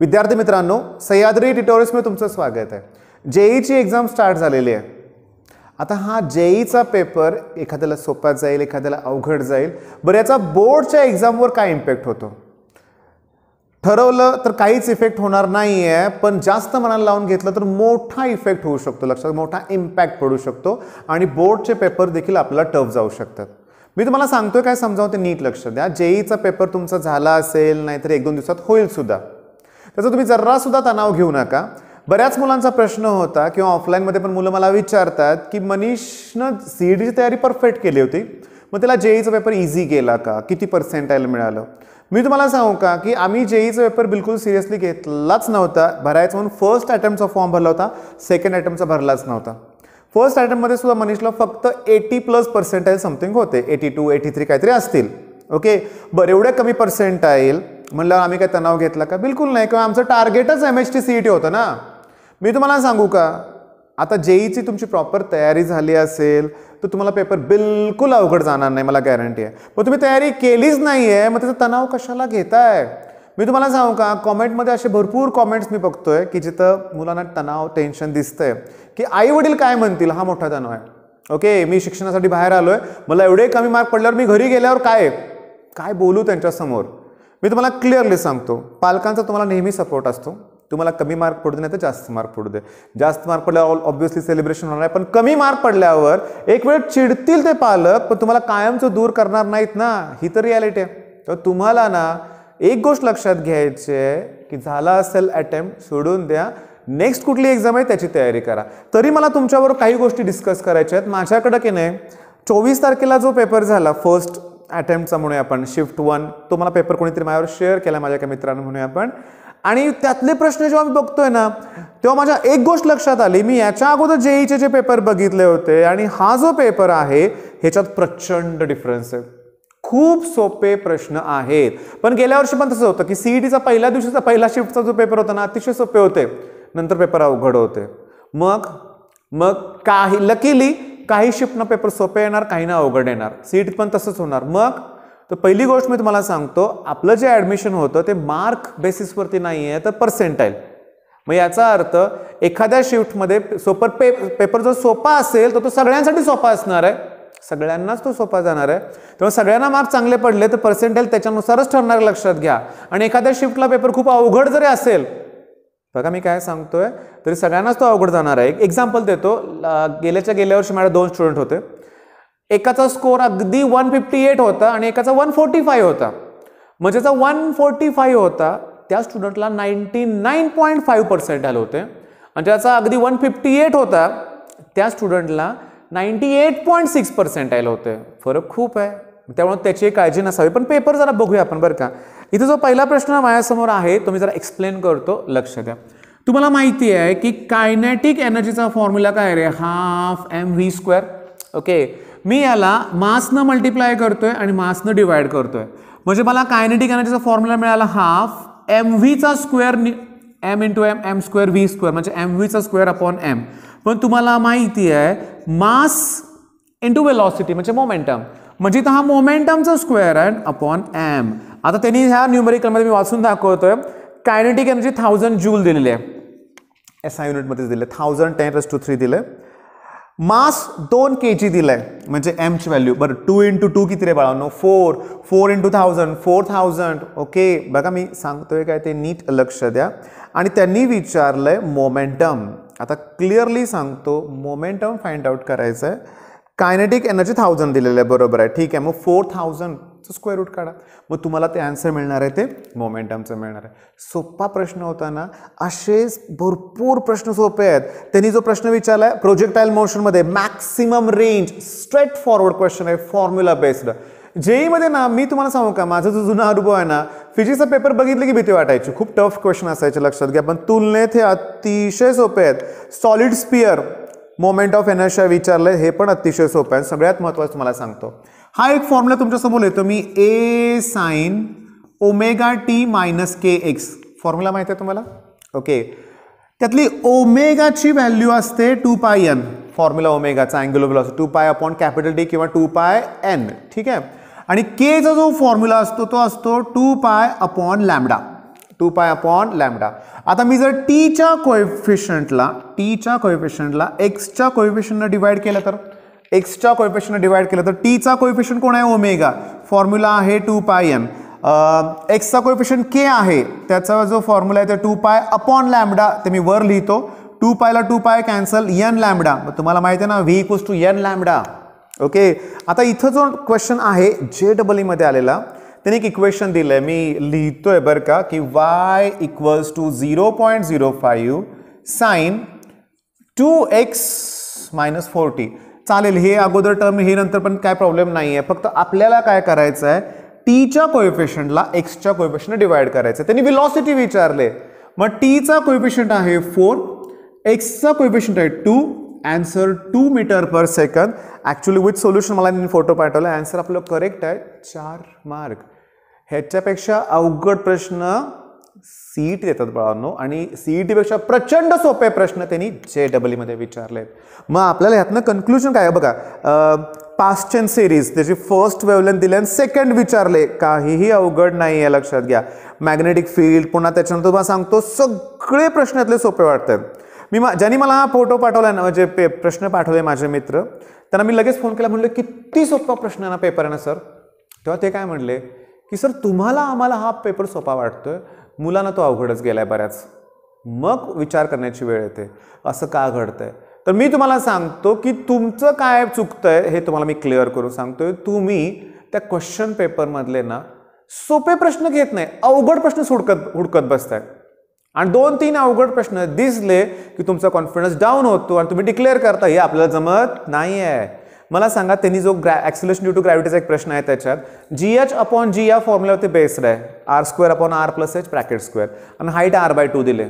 विद्यार्थी मित्रांनो सह्याद्री ट्युटोरियल्समध्ये तुमचं स्वागत आहे जेईची एक्झाम स्टार्ट झालेली आहे आता हा जेईचा पेपर एखाद्याला सोपा जाईल एखाद्याला अवघड जाईल बरं याचा बोर्डच्या एक्झामवर काय इम्पॅक्ट होतो ठरवलं तर काहीच इफेक्ट होणार नाही आहे पण जास्त मनाला लावून घेतलं तर मोठा इफेक्ट होऊ शकतो लक्षात मोठा इम्पॅक्ट पडू शकतो आणि बोर्डचे पेपर देखील आपल्याला टफ जाऊ शकतात मी तुम्हाला सांगतोय काय समजावं ते नीट लक्ष द्या जेईचा पेपर तुमचा झाला असेल नाहीतर एक दोन दिवसात होईल सुद्धा त्याचा तुम्ही जरासुद्धा तणाव घेऊ नका बऱ्याच मुलांचा प्रश्न होता किंवा ऑफलाईनमध्ये पण मुलं मला विचारतात की मनीषनं सी ई डीची तयारी परफेक्ट केली होती मग त्याला जेईचा पेपर इझी गेला का किती पर्सेंटाईल मिळालं मी तुम्हाला सांगू का की आम्ही जेईचा पेपर बिलकुल सिरियसली घेतलाच नव्हता भरायचं म्हणून फर्स्ट अटेम्प्टचा फॉर्म भरला होता सेकंड अटेम्प्टचा भरलाच नव्हता फर्स्ट अटेम्प्टमध्ये सुद्धा मनीषला फक्त एटी प्लस पर्सेंटाईल समथिंग होते एटी टू एटी थ्री काहीतरी असतील ओके बरं एवढ्या कमी पर्सेंटाईल म्हणलं आम्ही काय तणाव घेतला का बिलकुल नाही किंवा आमचं टार्गेटच M H T C E T होतं ना मी तुम्हाला सांगू का आता जेईची e तुमची प्रॉपर तयारी झाली असेल तर तुम्हाला पेपर बिलकुल अवघड जाणार नाही मला गॅरंटी आहे मग तुम्ही तयारी केलीच नाही आहे मग त्याचा तणाव कशाला घेताय मी तुम्हाला सांगू का कॉमेंटमध्ये असे भरपूर कॉमेंट्स मी बघतोय की जिथं मुलांना तणाव टेन्शन दिसतंय की आई वडील काय म्हणतील हा मोठा तणाव आहे ओके मी शिक्षणासाठी बाहेर आलो आहे मला एवढे कमी मार्क पडल्यावर मी घरी गेल्यावर काय काय बोलू त्यांच्यासमोर मी तुम्हाला क्लिअरली सांगतो पालकांचा तुम्हाला नेहमी सपोर्ट असतो तुम्हाला कमी मार्क पडू दे नाही तर जास्त मार्क पडू दे जास्त मार्क पडल्यावर ऑब्व्हियसली सेलिब्रेशन होणार आहे पण कमी मार्क पडल्यावर एक वेळ चिडतील ते पालक पण तुम्हाला कायमचं दूर करणार नाहीत ना ही तर रियालिटी आहे तर तुम्हाला ना एक गोष्ट लक्षात घ्यायची आहे की झाला असेल अटेम्प्ट सोडून द्या नेक्स्ट कुठली एक्झाम आहे त्याची तयारी करा तरी मला तुमच्याबरोबर काही गोष्टी डिस्कस करायच्या आहेत माझ्याकडं की नाही चोवीस तारखेला जो पेपर झाला फर्स्ट अटेम्प्टचा म्हणूया आपण शिफ्ट वन तो मला पेपर कोणीतरी माझ्यावर शेअर केला माझ्या एका मित्रांनो म्हणूया आपण आणि त्यातले प्रश्न जेव्हा मी बघतोय ना तेव्हा माझ्या एक गोष्ट लक्षात आली मी याच्या अगोदर जेईचे e जे पेपर बघितले होते आणि हा जो पेपर आहे ह्याच्यात प्रचंड डिफरन्स आहे खूप सोपे प्रश्न आहेत पण गेल्या वर्षी पण तसं होतं की सीईटीचा e पहिल्या दिवशीचा पहिला शिफ्टचा जो पेपर होता ना अतिशय सोपे होते नंतर पेपर अवघड होते मग मग काही लकीली काही शिफ्टनं पेपर सोपे येणार काही ना अवघड येणार सीट पण तसंच होणार मग तर पहिली गोष्ट मी तुम्हाला सांगतो आपलं जे ॲडमिशन होतं ते मार्क बेसिसवरती नाही आहे तर पर्सेंटाईल मग याचा अर्थ एखाद्या शिफ्टमध्ये सोपर पे पेपर जो सोपा असेल तर तो सगळ्यांसाठी सोपा असणार आहे सगळ्यांनाच तो सोपा जाणार आहे तेव्हा सगळ्यांना मार्क चांगले पडले तर पर्सेंटेज त्याच्यानुसारच ठरणार लक्षात घ्या आणि एखाद्या शिफ्टला पेपर खूप अवघड जरी असेल बघा मी काय सांगतोय तरी सगळ्यांनाच तो अवघड जाणार आहे एक एक्झाम्पल देतो गेल्याच्या गेल्या वर्षी माझ्या दोन स्टुडंट होते एकाचा स्कोअर अगदी वन फिफ्टी एट होता आणि एकाचा वन फोर्टी फाईव्ह होता म्हणजे ज्याचा वन फोर्टी फाईव्ह होता त्या स्टुडंटला ninety nine point five percent आले होते आणि ज्याचा अगदी वन फिफ्टी एट होता त्या स्टुडंटला ninety eight point six percent आले होते फरक खूप आहे त्यामुळे त्याची काळजी नसावी पण पेपर जरा बघूया आपण बरं का इथे जो पहिला प्रश्न माझ्यासमोर आहे तो मी जरा एक्सप्लेन करतो लक्ष द्या तुम्हाला माहिती आहे की कायनेटिक एनर्जीचा फॉर्म्युला काय रे half M V square okay मी याला मासनं मल्टिप्लाय करतोय आणि मासनं डिवाइड करतोय म्हणजे मला कायनेटिक एनर्जीचा फॉर्म्युला मिळाला हाफ एम व्हीचा square M into M M square V square म्हणजे एम व्हीचा स्क्वेअर अपॉन एम पण तुम्हाला माहिती आहे मास इंटू वेलॉसिटी म्हणजे मोमेंटम म्हणजे हा मोमेंटमचा स्क्वेअर आहे अपॉन एम आता त्यांनी ह्या न्यूमेरिकलमध्ये मी वाचून दाखवतोय कायनेटिक एनर्जी थाउजंड ज्यूल दिलेली आहे एस आय युनिटमध्येच दिले thousand ten plus two three दिलं मास दोन के जी दिलं आहे म्हणजे एमची व्हॅल्यू बरं टू इंटू टू किती रे बाळांनो four four into thousand four thousand okay बघा मी सांगतोय काय ते नीट लक्ष द्या आणि त्यांनी विचारलं आहे मोमेंटम आता क्लिअरली सांगतो मोमेंटम फाइंड आउट करायचं आहे कायनेटिक एनर्जी थाउजंड दिलेलं आहे बरोबर आहे ठीक आहे मग फोर थाउजंड त्याचं स्क्वेअर रूट काढा मग तुम्हाला ते आन्सर मिळणार आहे ते मोमेंटमचं मिळणार आहे सोपा प्रश्न होताना असे भरपूर प्रश्न सोपे आहेत त्यांनी जो प्रश्न विचारला आहे प्रोजेक्टाईल मोशनमध्ये maximum range straight forward question आहे फॉर्म्युला बेस्ड जेईमध्ये ना मी तुम्हाला सांगू का माझा जो जुना अनुभव आहे ना फिजिक्सचा पेपर बघितले की भीती वाटायची खूप टफ क्वेश्चन असायचे लक्षात घ्या पण तुलनेत हे अतिशय सोपे आहेत solid sphere moment of inertia विचारलं हे पण अतिशय सोपं आहे सगळ्यात महत्त्वाचं तुम्हाला सांगतो हा एक फॉर्म्युला तुमच्यासमोर येतो मी A sine omega T minus K X formula माहिती आहे तुम्हाला ओके त्यातली ओमेगाची व्हॅल्यू असते टू पाय एन फॉर्म्युला ओमेगाचा अँग्युलोबल असतो two pi upon capital D किंवा टू पाय एन ठीक आहे आणि केचा जो फॉर्म्युला असतो तो असतो two pi upon lambda two pi upon lambda आता मी जर टीच्या कोइफिशंटला टीच्या कोइफिशंटला एक्सच्या कोएफिशियंटनं डिवाइड केलं तर एक्सच्या कोएफिशियंट डिवाइड केलं तर टीचा कोएफिशियंट कोण आहे ओमेगा फॉर्म्युला आहे टू पाय एम एक्सचा कोएफिशियंट के आहे त्याचा जो फॉर्म्युला आहे ते टू पाय अपॉन लॅमडा ते मी वर लिहितो टू पायला टू पाय कॅन्सल एन लॅमडा तुम्हाला माहिती आहे ना V equals to N lambda okay आता इथं जो क्वेश्चन आहे जे डबल ईमध्ये आलेला त्याने एक इक्वेशन दिलं आहे मी लिहितो आहे बरं का की Y equals to zero point zero five sine two X minus forty चालेल हे अगोदर टर्म हे नंतर पण काय प्रॉब्लेम नाही आहे फक्त आपल्याला काय करायचं आहे टीच्या पेशंटला एक्सच्या कोएफिशंट डिवाइड करायचं त्यांनी विलॉसिटी विचारले मग टीचा कोएफिशंट आहे फोर एक्सचा कोएफिशंट आहे two answer two metre per second actually with solution मला त्यांनी फोटो पाठवला ॲन्सर आपलं करेक्ट आहे चार मार्क ह्याच्यापेक्षा अवघड प्रश्न सी ई टी देतात बाळांनो आणि सीई टीपेक्षा प्रचंड सोपे प्रश्न त्यांनी जे मध्ये विचारले मग आपल्याला ह्यातनं कन्क्लुजन काय बघा पास्टन सिरीज त्याची फर्स्ट वेवलेन दिले आणि सेकंड विचारले काहीही अवघड नाही आहे लक्षात घ्या मॅग्नेटिक फील्ड पुन्हा त्याच्यानंतर तुम्हाला सांगतो सगळे प्रश्न यातले सोपे वाटतात मी मा ज्यांनी मला हा फोटो पाठवला ना म्हणजे पे प्रश्न पाठवले माझे मित्र त्यांना मी लगेच फोन केला म्हणलं किती सोपा प्रश्न ना पेपर आहे ना सर तेव्हा ते काय म्हणले की सर तुम्हाला आम्हाला हा पेपर सोपा वाटतोय मुलांना तो अवघडच गेला आहे बऱ्याच मग विचार करण्याची वेळ येते असं का घडतं आहे तर मी तुम्हाला सांगतो की तुमचं काय चुकतं आहे हे तुम्हाला मी क्लिअर करून सांगतोय तुम्ही त्या क्वेश्चन पेपरमधले ना सोपे प्रश्न घेत नाही अवघड प्रश्न हुडकत हुडकत आहे आणि दोन तीन अवघड प्रश्न दिसले की तुमचा कॉन्फिडन्स डाऊन होतो आणि तुम्ही डिक्लेअर करता हे आपल्याला जमत नाही आहे मला सांगा त्यांनी जो ग्रॅ ॲक्सिलेशन ड्यू टू ग्रॅव्हिटीचा एक प्रश्न आहे त्याच्यात जी एच अपॉन जी या फॉर्म्युलावरती बेस्ड आहे R square upon R plus H bracket square आणि हाईट आर बाय टू दिले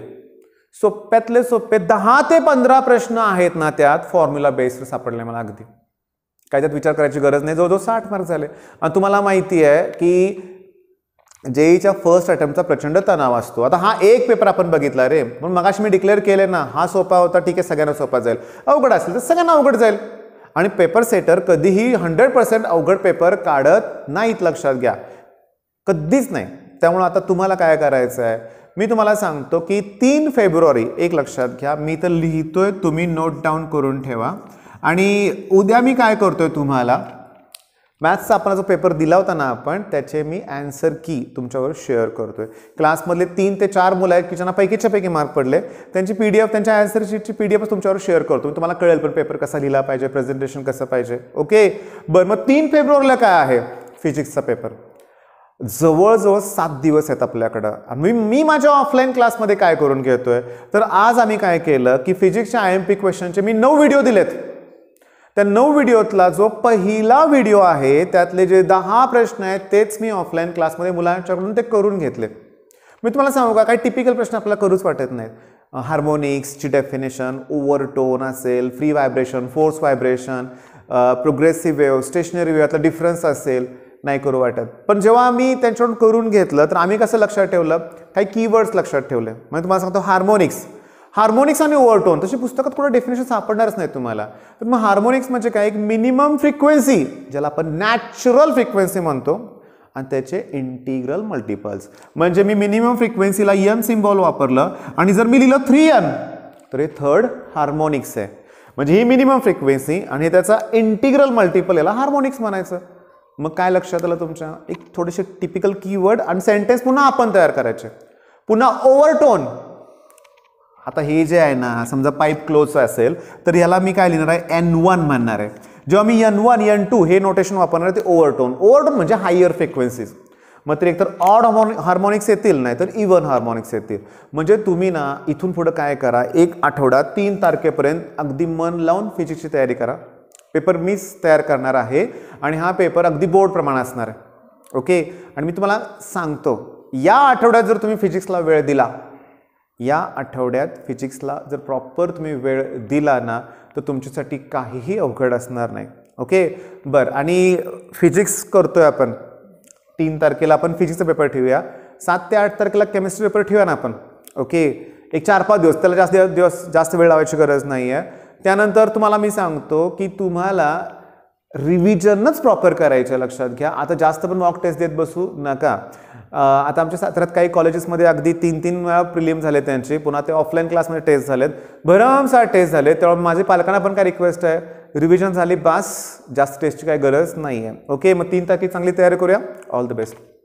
सोप्यातले सोपे दहा ते पंधरा प्रश्न आहेत ना त्यात फॉर्म्युला बेस्ड सापडले मला अगदी काय त्यात विचार करायची गरज नाही जवळजवळ साठ मार्क झाले आणि तुम्हाला माहिती आहे की जेईच्या फर्स्ट अटेम्प्टचा प्रचंड तणाव असतो आता हा एक पेपर आपण बघितला रे म्हणून मगाशी मी डिक्लेअर केले ना हा सोपा होता ठीक आहे सगळ्यांना सोपा जाईल अवघड असेल तर सगळ्यांना अवघड जाईल आणि पेपर सेटर कधीही हंड्रेड पर्सेंट अवघड पेपर काढत नाहीत लक्षात घ्या कधीच नाही त्यामुळं आता तुम्हाला काय करायचं आहे मी तुम्हाला सांगतो की तीन फेब्रुवारी एक लक्षात घ्या मी तर लिहितोय तुम्ही नोट डाऊन करून ठेवा आणि उद्या मी काय आहे तुम्हाला मॅथ्सचा आपण जो पेपर दिला होता ना आपण त्याचे मी ॲन्सर की तुमच्यावर शेअर करतोय क्लासमधले तीन ते चार मुलं आहेत की ज्यांना पैकीच्या पैकी मार्क पडले त्यांची पी डी एफ त्यांच्या ॲन्सर शीटची पी डी एफ तुमच्यावर शेअर करतो तुम्हाला कळेल पण पेपर कसा लिहिला पाहिजे प्रेझेंटेशन कसं पाहिजे ओके बरं मग तीन फेब्रुवारीला काय आहे फिजिक्सचा पेपर जवळजवळ सात दिवस आहेत आपल्याकडं मी मी माझ्या ऑफलाईन क्लासमध्ये काय करून घेतोय तर आज आम्ही काय केलं की फिजिक्सच्या आय एम पी क्वेश्चनचे मी नऊ व्हिडिओ दिलेत त्या नऊ व्हिडिओतला जो पहिला व्हिडिओ आहे त्यातले जे दहा प्रश्न आहेत तेच मी ऑफलाईन क्लासमध्ये मुलांच्याकडून ते करून घेतले मी तुम्हाला सांगू का काही टिपिकल प्रश्न आपल्याला करूच वाटत नाहीत हार्मोनिक्सची डेफिनेशन ओव्हर टोन असेल free vibration forced vibration progressive wave stationary wave यातला डिफरन्स असेल नाही करू वाटत पण जेव्हा आम्ही त्यांच्याकडून करून घेतलं तर आम्ही कसं लक्षात ठेवलं काही कीवर्ड्स लक्षात ठेवले म्हणजे तुम्हाला सांगतो हार्मोनिक्स हार्मोनिक्स आणि ओव्हरटोन तशी पुस्तकात कुठं डेफिनेशन सापडणारच नाही तुम्हाला तर मग हार्मोनिक्स म्हणजे काय एक मिनिमम फ्रिक्वेन्सी ज्याला आपण नॅचरल फ्रिक्वेन्सी म्हणतो आणि त्याचे इंटिग्रल मल्टिपल्स म्हणजे मी मिनिमम फ्रिक्वेन्सीला यन सिम्बॉल वापरलं आणि जर मी लिहिलं थ्री यन तर हे थर्ड हार्मोनिक्स आहे म्हणजे ही मिनिमम फ्रिक्वेन्सी आणि त्याचा इंटिग्रल मल्टिपल याला हार्मोनिक्स म्हणायचं मग काय लक्षात आलं तुमच्या एक थोडेसे टिपिकल कीवर्ड आणि सेंटेन्स पुन्हा आपण तयार करायचे पुन्हा ओव्हरटोन आता हे जे आहे ना समजा पाईप क्लोज असेल तर याला मी काय लिहिणार आहे एन वन म्हणणार आहे जेव्हा मी एन वन एन टू हे नोटेशन वापरणार आहे ते ओव्हरटोन ओव्हरटोन म्हणजे हायर फ्रिक्वेन्सीज मग तर एकतर ऑड हॉर्मॉनिक हार्मोनिक्स येतील नाही तर इवन हार्मोनिक्स येतील म्हणजे तुम्ही ना इथून पुढं काय करा एक आठवडा तीन तारखेपर्यंत अगदी मन लावून फिजिक्सची तयारी करा पेपर मीच तयार करणार आहे आणि हा पेपर अगदी बोर्ड प्रमाण असणार आहे ओके आणि मी तुम्हाला सांगतो या आठवड्यात जर तुम्ही फिजिक्सला वेळ दिला या आठवड्यात फिजिक्सला जर प्रॉपर तुम्ही वेळ दिला ना तर तुमच्यासाठी काहीही अवघड असणार नाही ओके बरं आणि फिजिक्स करतो आहे आपण तीन तारखेला आपण फिजिक्सचा पेपर ठेवूया सात ते आठ तारखेला केमिस्ट्री पेपर ठेवूया ना आपण ओके एक चार पाच दिवस त्याला जास्त दिवस जास्त वेळ लावायची गरज नाही आहे त्यानंतर तुम्हाला मी सांगतो की तुम्हाला रिव्हिजनच प्रॉपर करायचं लक्षात घ्या आता जास्त पण मॉक टेस्ट देत बसू नका आता आमच्या साताऱ्यात काही कॉलेजेसमध्ये अगदी तीन तीन वेळा प्रिलीम झाले त्यांची पुन्हा ते ऑफलाईन क्लासमध्ये टेस्ट झालेत भरमसार टेस्ट झाले तेव्हा माझे पालकांना पण काय रिक्वेस्ट आहे रिव्हिजन झाली बास जास्त टेस्टची काही गरज नाही आहे ओके मग तीन तारखे चांगली तयारी करूया ऑल द बेस्ट